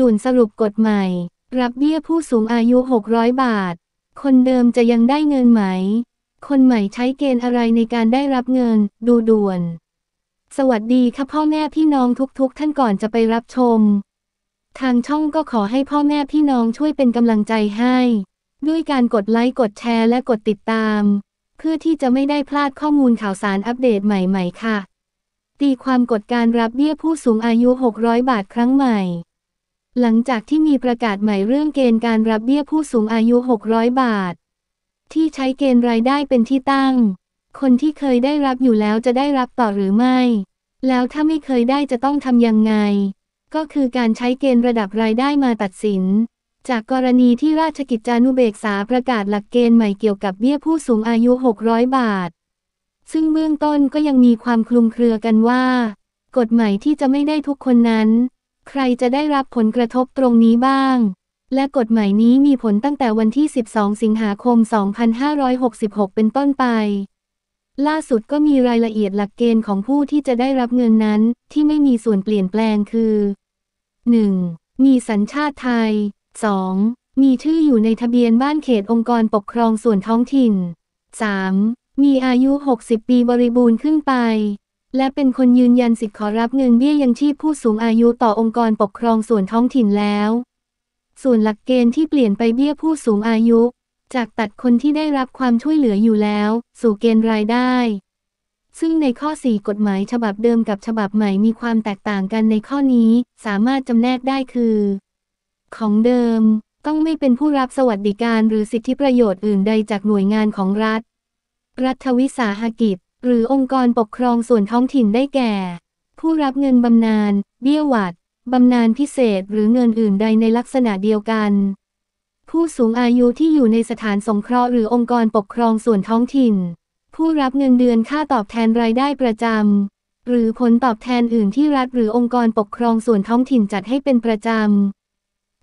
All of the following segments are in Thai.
ด่วนสรุปกฎใหม่ รับเบี้ยผู้สูงอายุ 600 บาท คนเดิมจะยังได้เงินไหม คนใหม่ใช้เกณฑ์อะไรในการได้รับเงิน ดูด่วน สวัสดีค่ะพ่อแม่พี่น้องทุกๆ ท่านก่อนจะไปรับชม ทางช่องก็ขอให้พ่อแม่พี่น้องช่วยเป็นกำลังใจให้ ด้วยการกดไลค์ กดแชร์และกดติดตาม เพื่อที่จะไม่ได้พลาดข้อมูลข่าวสารอัปเดตใหม่ ๆ ค่ะตีความกฎการรับเบี้ยผู้สูงอายุ600บาทครั้งใหม่หลังจากที่มีประกาศใหม่เรื่องเกณฑ์การรับเบี้ยผู้สูงอายุ 600 บาท ที่ใช้เกณฑ์รายได้เป็นที่ตั้ง คนที่เคยได้รับอยู่แล้วจะได้รับต่อหรือไม่ แล้วถ้าไม่เคยได้จะต้องทำยังไง ก็คือการใช้เกณฑ์ระดับรายได้มาตัดสิน จากกรณีที่ราชกิจจานุเบกษาประกาศหลักเกณฑ์ใหม่เกี่ยวกับเบี้ยผู้สูงอายุ 600 บาท ซึ่งเบื้องต้นก็ยังมีความคลุมเครือกันว่า กฎหมายที่จะไม่ได้ทุกคนนั้นใครจะได้รับผลกระทบตรงนี้บ้าง และกฎหมายนี้มีผลตั้งแต่วันที่ 12 สิงหาคม 2566 เป็นต้นไป ล่าสุดก็มีรายละเอียดหลักเกณฑ์ของผู้ที่จะได้รับเงินนั้น ที่ไม่มีส่วนเปลี่ยนแปลงคือ 1. มีสัญชาติไทย 2. มีชื่ออยู่ในทะเบียนบ้านเขตองค์กรปกครองส่วนท้องถิ่น 3. มีอายุ 60 ปีบริบูรณ์ขึ้นไปและเป็นคนยืนยันสิทธิ์ขอรับเงินเบี้ยยังชีพผู้สูงอายุต่อองค์กรปกครองส่วนท้องถิ่นแล้ว ส่วนหลักเกณฑ์ที่เปลี่ยนไปเบี้ยผู้สูงอายุ จากตัดคนที่ได้รับความช่วยเหลืออยู่แล้ว สู่เกณฑ์รายได้ ซึ่งในข้อ 4 กฎหมายฉบับเดิมกับฉบับใหม่มีความแตกต่างกันในข้อนี้ สามารถจำแนกได้คือ ของเดิม ต้องไม่เป็นผู้รับสวัสดิการหรือสิทธิประโยชน์อื่นใดจากหน่วยงานของรัฐ รัฐวิสาหกิจหรือองค์กรปกครองส่วนท้องถิ่นได้แก่ ผู้รับเงินบำนาญเบี้ยหวัด บำนาญพิเศษ หรือเงินอื่นใดในลักษณะเดียวกัน ผู้สูงอายุที่อยู่ในสถานสงเคราะห์หรือองค์กรปกครองส่วนท้องถิ่น ผู้รับเงินเดือนค่าตอบแทนรายได้ประจำหรือผลตอบแทนอื่นที่รัฐ หรือองค์กรปกครองส่วนท้องถิ่นจัดให้เป็นประจำ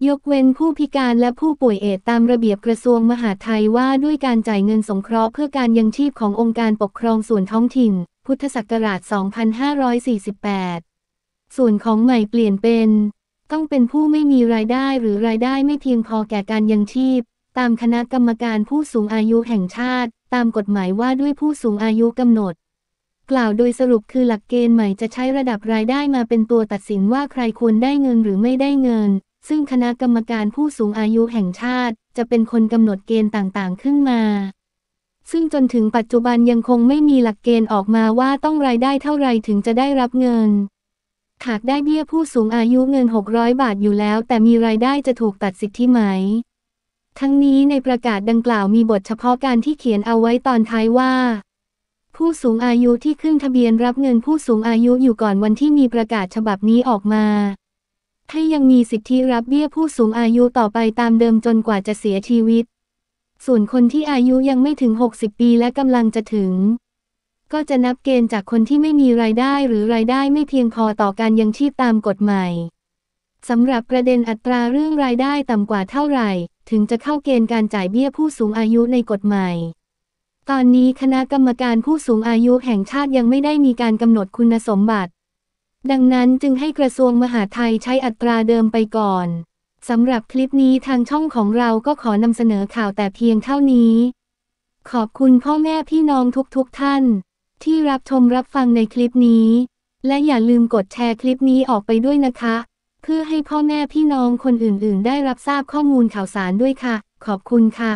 ยกเว้นผู้พิการและผู้ป่วยเอดตามระเบียบกระทรวงมหาดไทยว่าด้วยการจ่ายเงินสงเคราะห์เพื่อการยังชีพขององค์การปกครองส่วนท้องถิ่น พุทธศักราช 2548 ส่วนของใหม่เปลี่ยนเป็น ต้องเป็นผู้ไม่มีรายได้หรือรายได้ไม่เพียง พอแก่การยังชีพ ตามคณะกรรมการผู้สูงอายุแห่งชาติ ตามกฎหมายว่าด้วยผู้สูงอายุกำหนด กล่าวโดยสรุปคือหลักเกณฑ์ใหม่จะใช้ระดับรายได้มาเป็นตัวตัดสินว่าใครควรได้เงินหรือไม่ได้เงินซึ่งคณะกรรมการผู้สูงอายุแห่งชาติ จะเป็นคนกำหนดเกณฑ์ต่างๆขึ้นมา ซึ่งจนถึงปัจจุบันยังคงไม่มีหลักเกณฑ์ออกมาว่าต้องรายได้เท่าไรถึงจะได้รับเงินหากได้เบี้ยผู้สูงอายุเงิน 600 บาทอยู่แล้วแต่มีรายได้จะถูกตัดสิทธิไหม ทั้งนี้ในประกาศดังกล่าวมีบทเฉพาะการที่เขียนเอาไว้ตอนท้ายว่า ผู้สูงอายุที่ขึ้นทะเบียนรับเงินผู้สูงอายุอยู่ก่อนวันที่มีประกาศฉบับนี้ออกมาให้ยังมีสิทธิรับเบี้ย ผู้สูงอายุต่อไปตามเดิมจนกว่าจะเสียชีวิต ส่วนคนที่อายุยังไม่ถึง 60 ปีและกำลังจะถึง ก็จะนับเกณฑ์จากคนที่ไม่มีรายได้ หรือรายได้ไม่เพียงพอต่อการยังชีพตามกฎหมายสำหรับประเด็นอัตราเรื่องรายได้ ต่ำกว่าเท่าไหร่ ถึงจะเข้าเกณฑ์การจ่ายเบี้ยผู้สูงอายุในกฎหมาย ตอนนี้คณะกรรมการผู้สูงอายุแห่งชาติยังไม่ได้มีการกำหนดคุณสมบัติดังนั้นจึงให้กระทรวงมหาดไทยใช้อัตราเดิมไปก่อนสำหรับคลิปนี้ทางช่องของเราก็ขอนำเสนอข่าวแต่เพียงเท่านี้ ขอบคุณพ่อแม่พี่น้องทุกๆทท่านที่รับชม รับฟังในคลิปนี้ และอย่าลืมกดแชร์คลิปนี้ออกไปด้วยนะคะ เพื่อให้พ่อแม่พี่น้องคนอื่นๆได้รับทราบข้อมูลข่าวสารด้วยค่ะ ขอบคุณค่ะ